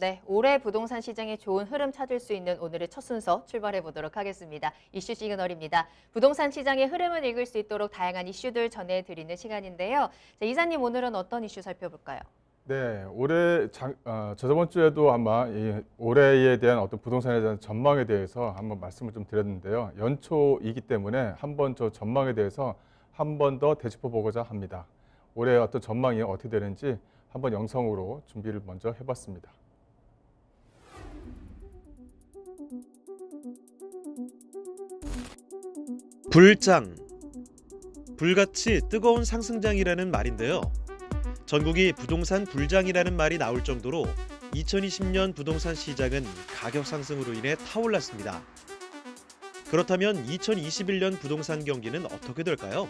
네, 올해 부동산 시장의 좋은 흐름 찾을 수 있는 오늘의 첫 순서 출발해 보도록 하겠습니다. 이슈 시그널입니다. 부동산 시장의 흐름을 읽을 수 있도록 다양한 이슈들 전해드리는 시간인데요. 자, 이사님 오늘은 어떤 이슈 살펴볼까요? 네, 올해 장, 어, 저번 주에도 아마 이 올해에 대한 어떤 부동산에 대한 전망에 대해서 한번 말씀을 좀 드렸는데요. 연초이기 때문에 한번 저 전망에 대해서 한번더 되짚어보고자 합니다. 올해 어떤 전망이 어떻게 되는지 한번 영상으로 준비를 먼저 해봤습니다. 불장 불같이 뜨거운 상승장이라는 말인데요. 전국이 부동산 불장이라는 말이 나올 정도로 2020년 부동산 시장은 가격 상승으로 인해 타올랐습니다. 그렇다면 2021년 부동산 경기는 어떻게 될까요?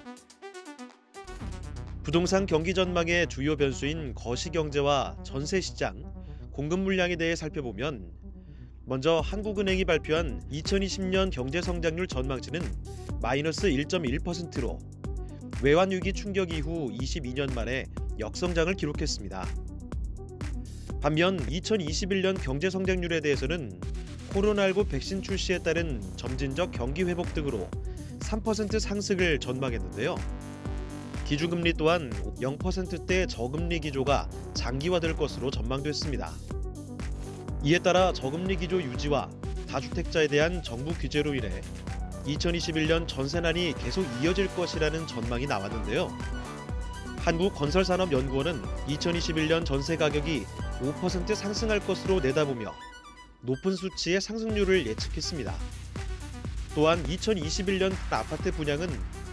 부동산 경기 전망의 주요 변수인 거시경제와 전세 시장, 공급 물량에 대해 살펴보면 먼저 한국은행이 발표한 2020년 경제 성장률 전망치는 마이너스 1.1%로 외환위기 충격 이후 22년 만에 역성장을 기록했습니다. 반면 2021년 경제 성장률에 대해서는 코로나19 백신 출시에 따른 점진적 경기 회복 등으로 3% 상승을 전망했는데요. 기준금리 또한 0%대 저금리 기조가 장기화될 것으로 전망됐습니다. 이에 따라 저금리 기조 유지와 다주택자에 대한 정부 규제로 인해 2021년 전세난이 계속 이어질 것이라는 전망이 나왔는데요. 한국건설산업연구원은 2021년 전세 가격이 5% 상승할 것으로 내다보며 높은 수치의 상승률을 예측했습니다. 또한 2021년 아파트 분양은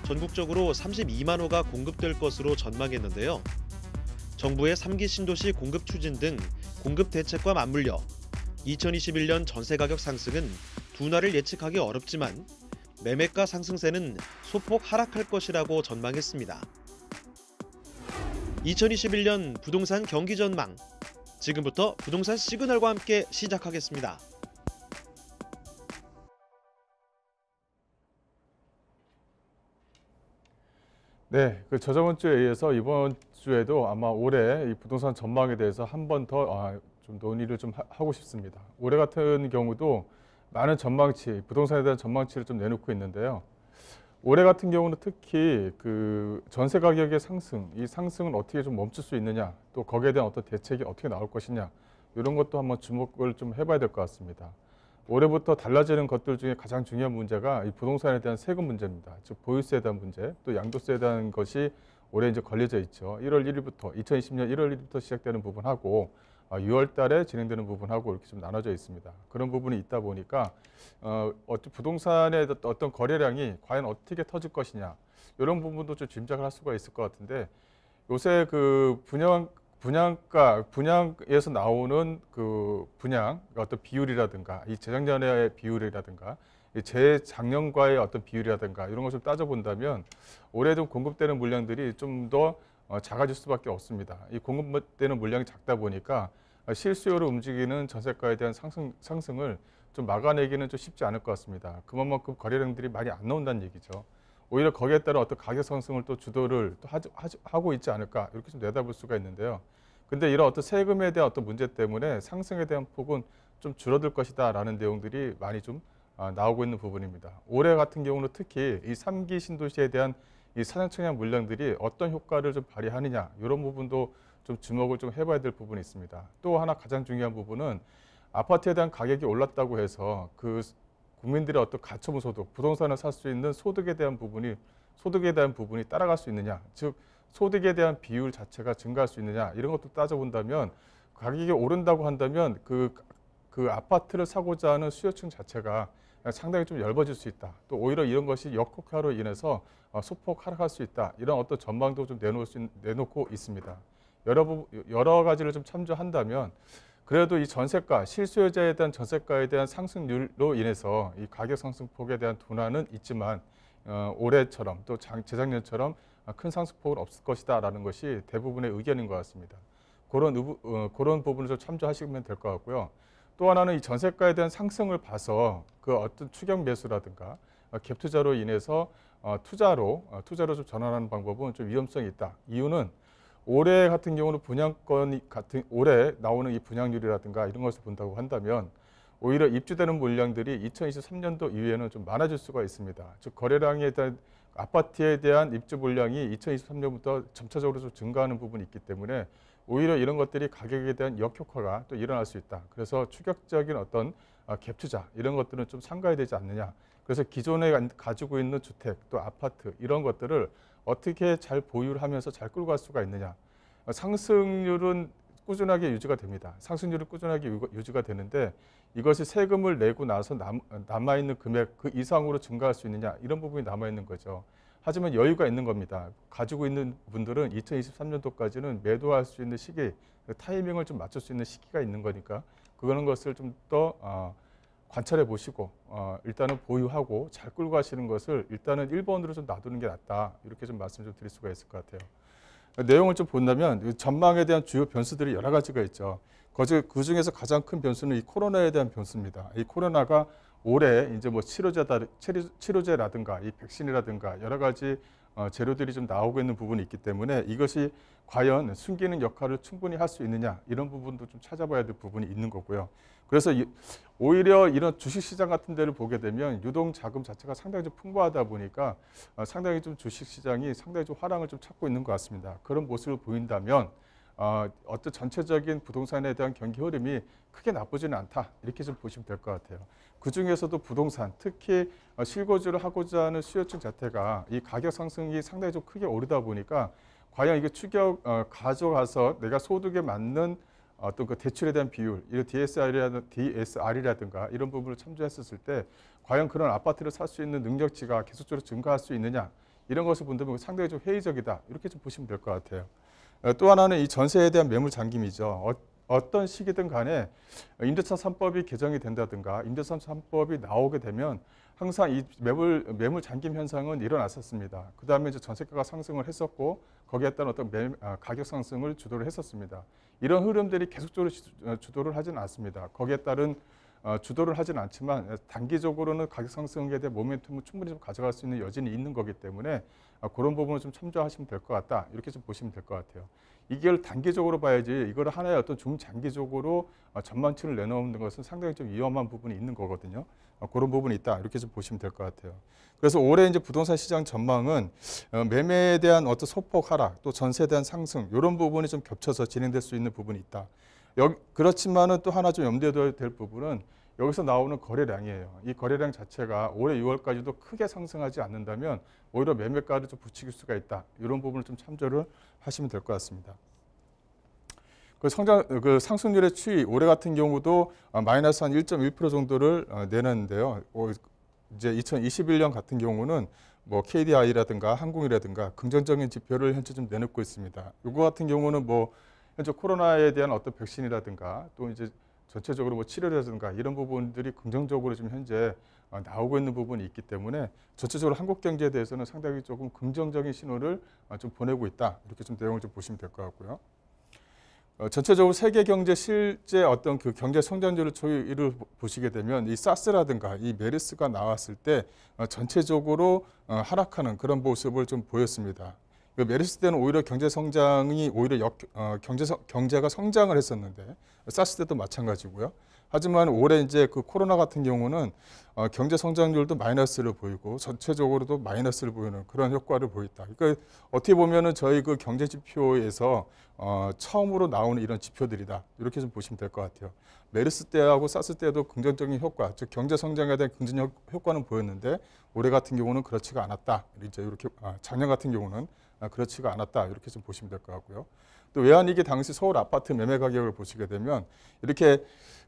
전국적으로 32만 호가 공급될 것으로 전망했는데요. 정부의 3기 신도시 공급 추진 등 공급 대책과 맞물려 2021년 전세 가격 상승은 둔화를 예측하기 어렵지만 매매가 상승세는 소폭 하락할 것이라고 전망했습니다. 2021년 부동산 경기 전망. 지금부터 부동산 시그널과 함께 시작하겠습니다. 네, 그 저저번 주에 의해서 이번 주에도 아마 올해 이 부동산 전망에 대해서 한 번더좀 아, 논의를 좀 하고 싶습니다. 올해 같은 경우도 많은 전망치, 부동산에 대한 전망치를 좀 내놓고 있는데요. 올해 같은 경우는 특히 그 전세 가격의 상승, 이 상승은 어떻게 좀 멈출 수 있느냐, 또 거기에 대한 어떤 대책이 어떻게 나올 것이냐, 이런 것도 한번 주목을 좀 해봐야 될 것 같습니다. 올해부터 달라지는 것들 중에 가장 중요한 문제가 이 부동산에 대한 세금 문제입니다. 즉 보유세에 대한 문제, 또 양도세에 대한 것이 올해 이제 걸려져 있죠. 1월 1일부터 2020년 1월 1일부터 시작되는 부분하고 6월 아, 달에 진행되는 부분하고 이렇게 좀 나눠져 있습니다. 그런 부분이 있다 보니까 어, 부동산의 어, 어떤 거래량이 과연 어떻게 터질 것이냐 이런 부분도 좀 짐작을 할 수가 있을 것 같은데 요새 그 분양 분양가 분양에서 나오는 그 분양 어떤 비율이라든가 이 재작년의 비율이라든가 재작년과의 어떤 비율이라든가 이런 것을 따져본다면 올해 좀 공급되는 물량들이 좀더 어, 작아질 수밖에 없습니다. 이 공급되는 물량이 작다 보니까 어, 실수요로 움직이는 전세가에 대한 상승, 상승을 좀 막아내기는 좀 쉽지 않을 것 같습니다. 그만큼 거래량들이 많이 안 나온다는 얘기죠. 오히려 거기에 따른 어떤 가격 상승을 또 주도를 또 하지, 하고 있지 않을까 이렇게 좀 내다볼 수가 있는데요. 근데 이런 어떤 세금에 대한 어떤 문제 때문에 상승에 대한 폭은 좀 줄어들 것이다라는 내용들이 많이 좀 아, 나오고 있는 부분입니다. 올해 같은 경우는 특히 이 3기 신도시에 대한 이사장청약 물량들이 어떤 효과를 좀 발휘하느냐 이런 부분도 좀 주목을 좀 해봐야 될 부분이 있습니다. 또 하나 가장 중요한 부분은 아파트에 대한 가격이 올랐다고 해서 그 국민들의 어떤 가처분 소득, 부동산을 살 수 있는 소득에 대한 부분이 소득에 대한 부분이 따라갈 수 있느냐, 즉 소득에 대한 비율 자체가 증가할 수 있느냐 이런 것도 따져본다면 가격이 오른다고 한다면 그, 그 아파트를 사고자 하는 수요층 자체가 상당히 좀 얇아질 수 있다. 또 오히려 이런 것이 역효과로 인해서 어, 소폭 하락할 수 있다. 이런 어떤 전망도 좀 내놓을 수, 있, 내놓고 있습니다. 여러, 여러 가지를 좀 참조한다면 그래도 이 전세가 실수요자에 대한 전세가에 대한 상승률로 인해서 이 가격 상승폭에 대한 둔화는 있지만 어, 올해처럼 또 장, 재작년처럼 큰 상승폭은 없을 것이다라는 것이 대부분의 의견인 것 같습니다. 그런 부 어, 그런 부분을 좀 참조하시면 될 것 같고요. 또 하나는 이 전세가에 대한 상승을 봐서 그 어떤 추격 매수라든가 어, 갭 투자로 인해서 어, 투자로 어, 투자로 좀 전환하는 방법은 좀 위험성이 있다. 이유는 올해 같은 경우는 분양권 같은 올해 나오는 이 분양률이라든가 이런 것을 본다고 한다면 오히려 입주되는 물량들이 2023년도 이후에는 좀 많아질 수가 있습니다. 즉 거래량에 대한 아파트에 대한 입주 물량이 2023년부터 점차적으로 좀 증가하는 부분이 있기 때문에 오히려 이런 것들이 가격에 대한 역효과가 또 일어날 수 있다. 그래서 추격적인 어떤 아, 갭 투자 이런 것들은 좀 삼가야 되지 않느냐. 그래서 기존에 가지고 있는 주택 또 아파트 이런 것들을 어떻게 잘 보유를 하면서 잘 끌고 갈 수가 있느냐. 어, 상승률은 꾸준하게 유지가 됩니다. 상승률은 꾸준하게 유지가 되는데 이것이 세금을 내고 나서 남, 남아있는 금액 그 이상으로 증가할 수 있느냐 이런 부분이 남아있는 거죠. 하지만 여유가 있는 겁니다. 가지고 있는 분들은 2023년도까지는 매도할 수 있는 시기, 그 타이밍을 좀 맞출 수 있는 시기가 있는 거니까 그거는 것을 좀더 어, 관찰해 보시고 어, 일단은 보유하고 잘 끌고 가시는 것을 일단은 1번으로 좀 놔두는 게 낫다 이렇게 좀 말씀 좀 드릴 수가 있을 것 같아요. 내용을 좀 본다면 전망에 대한 주요 변수들이 여러 가지가 있죠. 그 중에서 가장 큰 변수는 이 코로나에 대한 변수입니다. 이 코로나가 올해 이제 뭐 치료제다, 치료제라든가 이 백신이라든가 여러 가지 어, 재료들이 좀 나오고 있는 부분이 있기 때문에 이것이 과연 숨기는 역할을 충분히 할 수 있느냐 이런 부분도 좀 찾아봐야 될 부분이 있는 거고요. 그래서 이, 오히려 이런 주식시장 같은 데를 보게 되면 유동 자금 자체가 상당히 좀 풍부하다 보니까 어, 상당히 좀 주식시장이 상당히 좀 화랑을 좀 찾고 있는 것 같습니다. 그런 모습을 보인다면 어, 어떤 전체적인 부동산에 대한 경기 흐름이 크게 나쁘지는 않다 이렇게 좀 보시면 될 것 같아요. 그 중에서도 부동산 특히 어, 실거주를 하고자 하는 수요층 자체가 이 가격 상승이 상당히 좀 크게 오르다 보니까 과연 이게 추격 어, 가져가서 내가 소득에 맞는 어떤 그 대출에 대한 비율, 이런 DSR이라든가, DSR이라든가 이런 부분을 참조했었을 때 과연 그런 아파트를 살 수 있는 능력치가 계속적으로 증가할 수 있느냐 이런 것을 본다면 상당히 좀 회의적이다 이렇게 좀 보시면 될 것 같아요. 어, 또 하나는 이 전세에 대한 매물 잠김이죠. 어, 떤 시기든 간에 임대차 3법이 개정이 된다든가 임대차 3법이 나오게 되면 항상 이 매물, 매물 잠김 현상은 일어났었습니다. 그 다음에 이제 전세가가 상승을 했었고 거기에 따른 어떤 매, 아, 가격 상승을 주도를 했었습니다. 이런 흐름들이 계속적으로 어, 주도를 하지는 않습니다. 거기에 따른 어, 주도를 하지는 않지만 단기적으로는 가격 상승에 대한 모멘텀을 충분히 좀 가져갈 수 있는 여지는 있는 거기 때문에 아, 그런 부분을 좀 참조하시면 될 것 같다. 이렇게 좀 보시면 될 것 같아요. 이걸 단기적으로 봐야지 이걸 하나의 어떤 중장기적으로 어, 전망치를 내놓는 것은 상당히 좀 위험한 부분이 있는 거거든요. 어, 그런 부분이 있다. 이렇게 좀 보시면 될 것 같아요. 그래서 올해 이제 부동산 시장 전망은 어, 매매에 대한 어떤 소폭 하락 또 전세에 대한 상승 이런 부분이 좀 겹쳐서 진행될 수 있는 부분이 있다. 그렇지만은 또 하나 좀 염두에 둬야 될 부분은 여기서 나오는 거래량이에요. 이 거래량 자체가 올해 6월까지도 크게 상승하지 않는다면 오히려 매매가를 좀 부추길 수가 있다. 이런 부분을 좀 참조를 하시면 될 것 같습니다. 그 성장 그 상승률의 추이 올해 같은 경우도 어, 마이너스 한 1.1% 정도를 어, 내는데요. 어, 이제 2021년 같은 경우는 뭐 KDI라든가 항공이라든가 긍정적인 지표를 현재 좀 내놓고 있습니다. 이거 같은 경우는 뭐 현재 코로나에 대한 어떤 백신이라든가 또 이제 전체적으로 뭐 치료라든가 이런 부분들이 긍정적으로 지금 현재 어, 나오고 있는 부분이 있기 때문에 전체적으로 한국 경제에 대해서는 상당히 조금 긍정적인 신호를 어, 좀 보내고 있다. 이렇게 좀 내용을 좀 보시면 될 것 같고요. 어, 전체적으로 세계 경제 실제 어떤 그 경제 성장률을 초유를 보시게 되면 이 사스라든가 이 메르스가 나왔을 때 전체적으로 하락하는 그런 모습을 좀 보였습니다. 그 메르스 때는 오히려 경제 성장이 오히려 역, 어, 경제 성, 경제가 성장을 했었는데 사스 때도 마찬가지고요. 하지만 올해 이제 그 코로나 같은 경우는 어, 경제 성장률도 마이너스를 보이고 전체적으로도 마이너스를 보이는 그런 효과를 보였다. 그러니까 어떻게 보면은 저희 그 경제 지표에서 어, 처음으로 나오는 이런 지표들이다. 이렇게 좀 보시면 될 것 같아요. 메르스 때하고 사스 때도 긍정적인 효과, 즉 경제 성장에 대한 긍정적 효과는 보였는데 올해 같은 경우는 그렇지가 않았다. 이제 이렇게 아, 작년 같은 경우는 아, 그렇지가 않았다 이렇게 좀 보시면 될 것 같고요. 또 외환위기 당시 서울 아파트 매매 가격을 보시게 되면 이렇게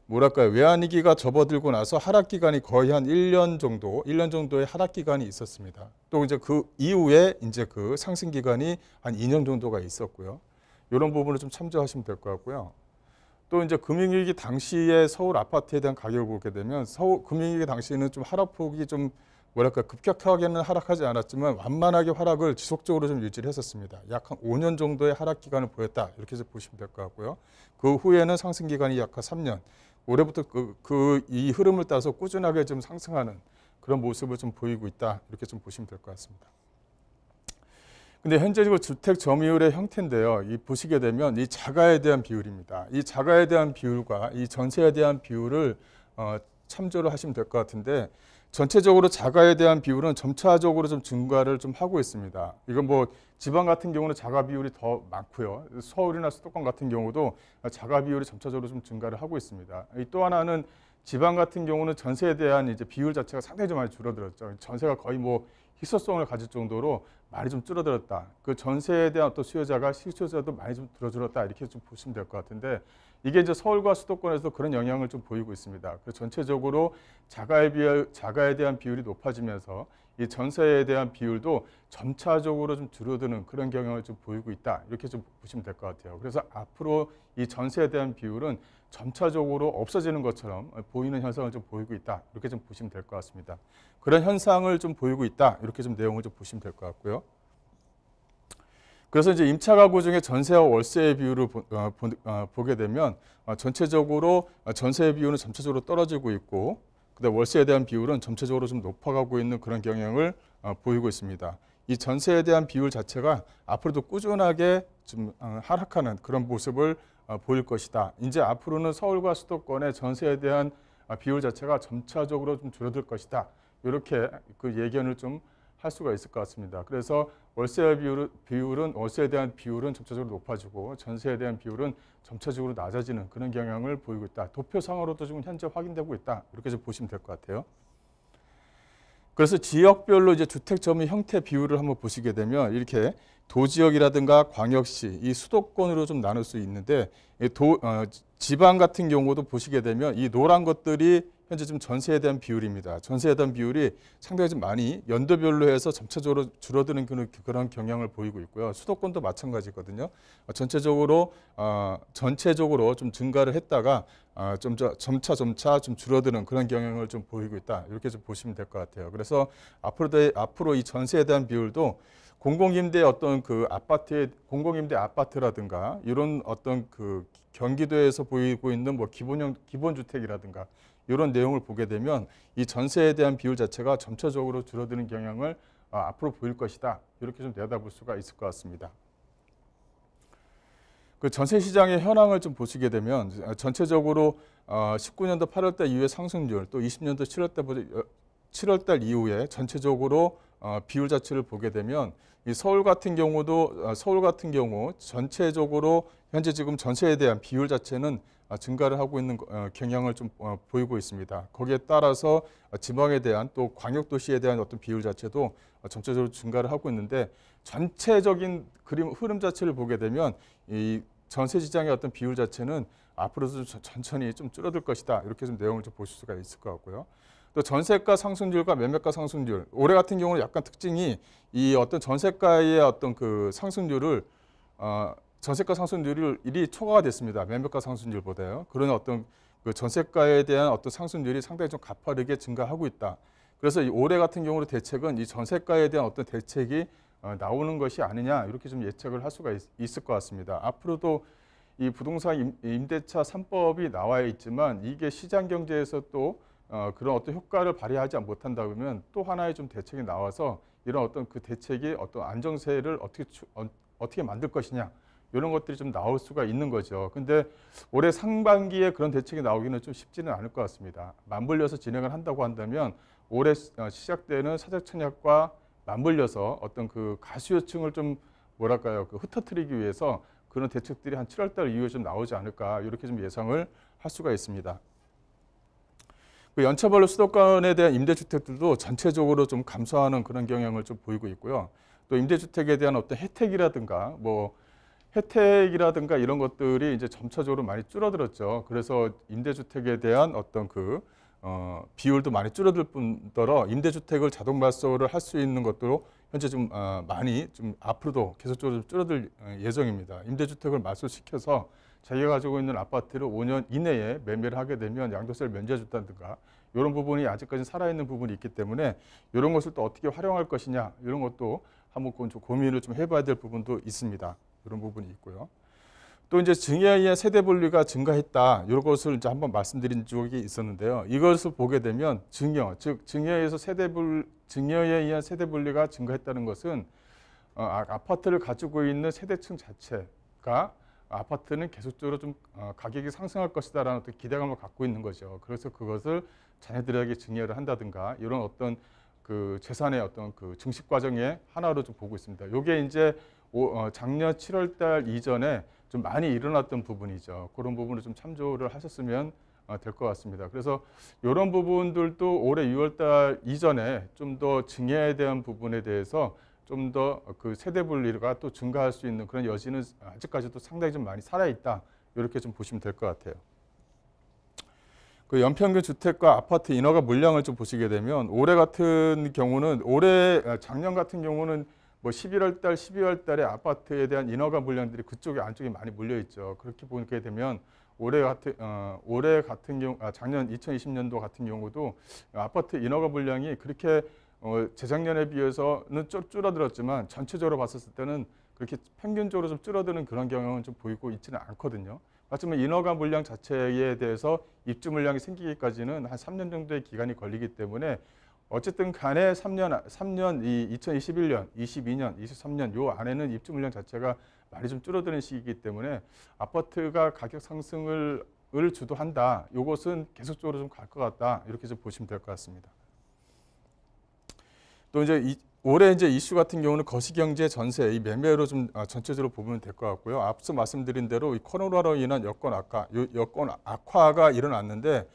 뭐랄까요 외환위기가 접어들고 나서 하락 기간이 거의 한 1년 정도, 1년 정도의 하락 기간이 있었습니다. 또 이제 그 이후에 이제 그 상승 기간이 한 2년 정도가 있었고요. 이런 부분을 좀 참조하시면 될 것 같고요. 또 이제 금융위기 당시에 서울 아파트에 대한 가격을 보게 되면 서울 금융위기 당시에는 좀 하락폭이 좀 뭐랄까 급격하게는 하락하지 않았지만 완만하게 하락을 지속적으로 좀 유지를 했었습니다. 약 한 5년 정도의 하락 기간을 보였다 이렇게 보시면 될 것 같고요. 그 후에는 상승 기간이 약한 3년. 올해부터 그이 그, 그 흐름을 따서 꾸준하게 좀 상승하는 그런 모습을 좀 보이고 있다 이렇게 좀 보시면 될 것 같습니다. 근데 현재적으로 주택 점유율의 형태인데요. 이 보시게 되면 이 자가에 대한 비율입니다. 이 자가에 대한 비율과 이 전세에 대한 비율을 어, 참조를 하시면 될 것 같은데 전체적으로 자가에 대한 비율은 점차적으로 좀 증가를 좀 하고 있습니다. 이건 뭐 지방 같은 경우는 자가 비율이 더 많고요. 서울이나 수도권 같은 경우도 자가 비율이 점차적으로 좀 증가를 하고 있습니다. 또 하나는 지방 같은 경우는 전세에 대한 이제 비율 자체가 상당히 좀 많이 줄어들었죠. 전세가 거의 뭐 희소성을 가질 정도로 많이 좀 줄어들었다. 그 전세에 대한 어떤 수요자가 실수요자도 많이 좀 줄어들었다 이렇게 좀 보시면 될 것 같은데 이게 이제 서울과 수도권에서 그런 영향을 좀 보이고 있습니다. 그래서 전체적으로 자가에, 비해 자가에 대한 비율이 높아지면서 이 전세에 대한 비율도 점차적으로 좀 줄어드는 그런 경향을 좀 보이고 있다. 이렇게 좀 보시면 될 것 같아요. 그래서 앞으로 이 전세에 대한 비율은 점차적으로 없어지는 것처럼 보이는 현상을 좀 보이고 있다. 이렇게 좀 보시면 될 것 같습니다. 그런 현상을 좀 보이고 있다. 이렇게 좀 내용을 좀 보시면 될 것 같고요. 그래서 이제 임차 가구 중에 전세와 월세의 비율을 보, 어, 보, 어, 보게 되면 어, 전체적으로 어, 전세의 비율은 전체적으로 떨어지고 있고 그 근데 월세에 대한 비율은 전체적으로 좀 높아가고 있는 그런 경향을 어, 보이고 있습니다. 이 전세에 대한 비율 자체가 앞으로도 꾸준하게 좀 어, 하락하는 그런 모습을 보일 것이다. 이제 앞으로는 서울과 수도권의 전세에 대한 비율 자체가 점차적으로 좀 줄어들 것이다. 이렇게 그 예견을 좀할 수가 있을 것 같습니다. 그래서 월세 비율, 은 월세에 대한 비율은 점차적으로 높아지고 전세에 대한 비율은 점차적으로 낮아지는 그런 경향을 보이고 있다. 도표상으로도 지금 현재 확인되고 있다. 이렇게 좀 보시면 될 것 같아요. 그래서 지역별로 이제 주택 점유 형태 비율을 한번 보시게 되면 이렇게 도지역이라든가 광역시 이 수도권으로 좀 나눌 수 있는데 도, 어, 지방 같은 경우도 보시게 되면 이 노란 것들이 현재 지금 전세에 대한 비율입니다. 전세에 대한 비율이 상당히 좀 많이 연도별로 해서 점차적으로 줄어드는 그런, 경향을 보이고 있고요. 수도권도 마찬가지거든요. 어, 전체적으로 어, 전체적으로 좀 증가를 했다가 어, 점차 점차 점차 좀 줄어드는 그런 경향을 좀 보이고 있다. 이렇게 좀 보시면 될 것 같아요. 그래서 앞으로 앞으로 이 전세에 대한 비율도 공공임대 어떤 그 아파트의 공공임대 아파트라든가 이런 어떤 그 경기도에서 보이고 있는 뭐 기본형 기본주택이라든가 이런 내용을 보게 되면 이 전세에 대한 비율 자체가 점차적으로 줄어드는 경향을 어, 앞으로 보일 것이다. 이렇게 좀 내다볼 수가 있을 것 같습니다. 그 전세 시장의 현황을 좀 보시게 되면 전체적으로 19년도 어, 8월달 이후에 상승률 또 20년도 7월달 7월달 어, 이후에 전체적으로 비율 자체를 보게 되면 이 서울 같은 경우도 서울 같은 경우 전체적으로 현재 지금 전세에 대한 비율 자체는 아, 증가를 하고 있는 어, 경향을 좀 어, 보이고 있습니다. 거기에 따라서 어, 지방에 대한 또 광역도시에 대한 어떤 비율 자체도 전체적으로 증가를 하고 있는데 전체적인 그림 흐름 자체를 보게 되면 이 전세 시장의 어떤 비율 자체는 앞으로도 좀 천천히 좀 줄어들 것이다 이렇게 좀 내용을 좀 보실 수가 있을 것 같고요. 또 전세가 상승률과 매매가 상승률 올해 같은 경우는 약간 특징이 이 어떤 전세가의 어떤 그 상승률을 어, 전세가 상승률이 초과가 됐습니다. 매매가 상승률보다요. 그런 어떤 그 전세가에 대한 어떤 상승률이 상당히 좀 가파르게 증가하고 있다. 그래서 올해 같은 경우로 대책은 이 전세가에 대한 어떤 대책이 어, 나오는 것이 아니냐 이렇게 좀 예측을 할 수가 있, 을것 같습니다. 앞으로도 이 부동산 임, 대차 3법이 나와 있지만 이게 시장 경제에서 또 어, 그런 어떤 효과를 발휘하지 못한다 그러면 또 하나의 좀 대책이 나와서 이런 어떤 그 대책이 어떤 안정세를 어떻게 추, 어, 어떻게 만들 것이냐 이런 것들이 좀 나올 수가 있는 거죠. 근데 올해 상반기에 그런 대책이 나오기는 좀 쉽지는 않을 것 같습니다. 맞물려서 진행을 한다고 한다면 올해 어, 시작되는 사적 청약과 맞물려서 어떤 그 가수요층을 좀 뭐랄까요 그 흩어뜨리기 위해서 그런 대책들이 한 7월달 이후에 좀 나오지 않을까 이렇게 좀 예상을 할 수가 있습니다. 그 연차별로 수도권에 대한 임대주택들도 전체적으로 좀 감소하는 그런 경향을 좀 보이고 있고요. 또 임대주택에 대한 어떤 혜택이라든가 뭐 혜택이라든가 이런 것들이 이제 점차적으로 많이 줄어들었죠. 그래서 임대주택에 대한 어떤 그 어, 비율도 많이 줄어들 뿐더러 임대주택을 자동 발소를할 수 있는 것도 현재 좀 어, 많이 좀 앞으로도 계속적으로 줄어들 어, 예정입니다. 임대주택을 말소시켜서 자기가 가지고 있는 아파트를 5년 이내에 매매를 하게 되면 양도세를 면제해줬다든가 이런 부분이 아직까지 살아있는 부분이 있기 때문에 이런 것을 또 어떻게 활용할 것이냐 이런 것도 한번 고민을 좀 해봐야 될 부분도 있습니다. 이런 부분이 있고요. 또 이제 증여에 의한 세대 분류가 증가했다. 이런 것을 이제 한번 말씀드린 적이 있었는데요. 이것을 보게 되면 증여, 즉 증여에서 세대 불 증여에 의한 세대 분류가 증가했다는 것은 어, 아, 아파트를 가지고 있는 세대층 자체가 아파트는 계속적으로 좀 어, 가격이 상승할 것이다라는 어떤 기대감을 갖고 있는 거죠. 그래서 그것을 자녀들에게 증여를 한다든가 이런 어떤 그 재산의 어떤 그 증식 과정의 하나로 좀 보고 있습니다. 요게 이제 어, 작년 7월달 이전에 좀 많이 일어났던 부분이죠. 그런 부분을 좀 참조를 하셨으면 어, 될것 같습니다. 그래서 이런 부분들도 올해 6월달 이전에 좀 더 증여에 대한 부분에 대해서 좀 더 그 세대 분리가 또 증가할 수 있는 그런 여지는 아직까지도 상당히 좀 많이 살아있다. 이렇게 좀 보시면 될 것 같아요. 그 연평균 주택과 아파트 인허가 물량을 좀 보시게 되면 올해 같은 경우는 올해 어, 작년 같은 경우는 뭐 11월 달, 12월 달에 아파트에 대한 인허가 물량들이 그쪽에 안쪽에 많이 몰려 있죠. 그렇게 보게 되면 올해 같은 어, 올해 같은 경우 아, 작년 2020년도 같은 경우도 아파트 인허가 물량이 그렇게 어, 재작년에 비해서는 쭉 줄어들었지만 전체적으로 봤었을 때는 그렇게 평균적으로 좀 줄어드는 그런 경향은 좀 보이고 있지는 않거든요. 하지만 인허가 물량 자체에 대해서 입주 물량이 생기기까지는 한 3년 정도의 기간이 걸리기 때문에 어쨌든 간에 3년, 3년 이 2021년, 22년, 23년 요 안에는 입주 물량 자체가 많이 좀 줄어드는 시기이기 때문에 아파트가 가격 상승을 을 주도한다. 요것은 계속적으로 좀 갈 것 같다. 이렇게 좀 보시면 될 것 같습니다. 또 이제 이, 올해 이제 이슈 같은 경우는 거시경제 전세 이 매매로 좀 아, 전체적으로 보면 될 것 같고요. 앞서 말씀드린 대로 이 코로나로 인한 여건 악화, 여건 악화가 일어났는데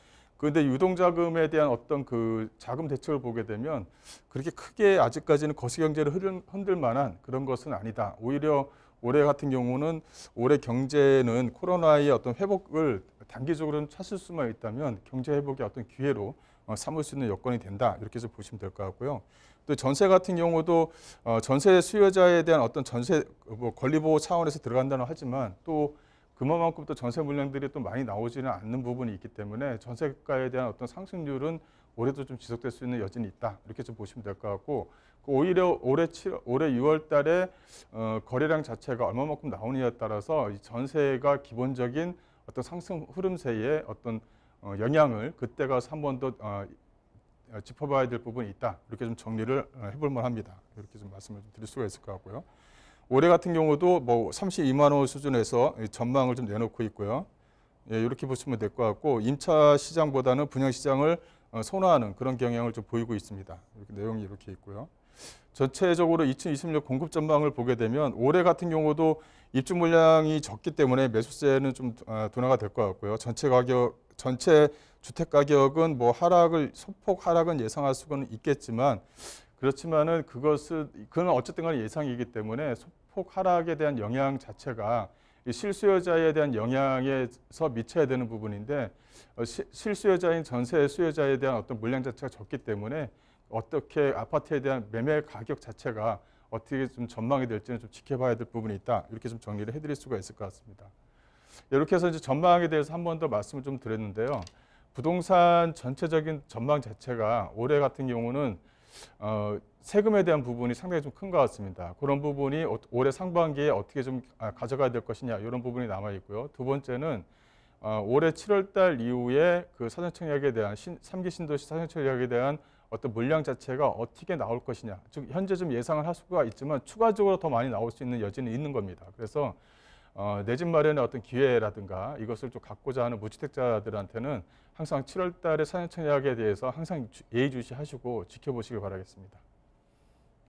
그런데 유동자금에 대한 어떤 그 자금 대책을 보게 되면 그렇게 크게 아직까지는 거시경제를 흔들 만한 그런 것은 아니다. 오히려 올해 같은 경우는 올해 경제는 코로나의 어떤 회복을 단기적으로는 찾을 수만 있다면 경제 회복의 어떤 기회로 어, 삼을 수 있는 여건이 된다. 이렇게 해서 보시면 될 것 같고요. 또 전세 같은 경우도 어, 전세 수요자에 대한 어떤 전세 어, 뭐 권리보호 차원에서 들어간다는 하지만 또 그만큼 또 전세 물량들이 또 많이 나오지는 않는 부분이 있기 때문에 전세가에 대한 어떤 상승률은 올해도 좀 지속될 수 있는 여지는 있다. 이렇게 좀 보시면 될 것 같고 그 오히려 올해 7, 올해 6월 달에 어, 거래량 자체가 얼마만큼 나오느냐에 따라서 이 전세가 기본적인 어떤 상승 흐름세에 어떤 어, 영향을 그때 가서 한번더 어, 짚어봐야 될 부분이 있다. 이렇게 좀 정리를 어, 해볼 만합니다. 이렇게 좀 말씀을 좀 드릴 수가 있을 것 같고요. 올해 같은 경우도 뭐 32만 원 수준에서 전망을 좀 내놓고 있고요. 예, 이렇게 보시면 될 것 같고 임차 시장보다는 분양 시장을 어, 선호하는 그런 경향을 좀 보이고 있습니다. 이렇게 내용이 이렇게 있고요. 전체적으로 2026 공급 전망을 보게 되면 올해 같은 경우도 입주 물량이 적기 때문에 매수세는 좀 어, 둔화가 될 것 같고요. 전체 가격 전체 주택 가격은 뭐 하락을 소폭 하락은 예상할 수는 있겠지만 그렇지만은 그것은 그건 어쨌든 간 예상이기 때문에 폭 하락에 대한 영향 자체가 실수요자에 대한 영향에서 미쳐야 되는 부분인데 어, 실수요자인 전세 수요자에 대한 어떤 물량 자체가 적기 때문에 어떻게 아파트에 대한 매매 가격 자체가 어떻게 좀 전망이 될지는 좀 지켜봐야 될 부분이 있다. 이렇게 좀 정리를 해드릴 수가 있을 것 같습니다. 이렇게 해서 이제 전망에 대해서 한 번 더 말씀을 좀 드렸는데요. 부동산 전체적인 전망 자체가 올해 같은 경우는 어, 세금에 대한 부분이 상당히 좀 큰 것 같습니다. 그런 부분이 어, 올해 상반기에 어떻게 좀 아, 가져가야 될 것이냐 이런 부분이 남아 있고요. 두 번째는 어, 올해 7월달 이후에 그 사전청약에 대한 신, 3기 신도시 사전청약에 대한 어떤 물량 자체가 어떻게 나올 것이냐. 즉 현재 좀 예상을 할 수가 있지만 추가적으로 더 많이 나올 수 있는 여지는 있는 겁니다. 그래서 어, 내 집 마련의 어떤 기회라든가 이것을 좀 갖고자 하는 무주택자들한테는 항상 7월 달에 사전청약에 대해서 항상 예의주시하시고 지켜보시길 바라겠습니다.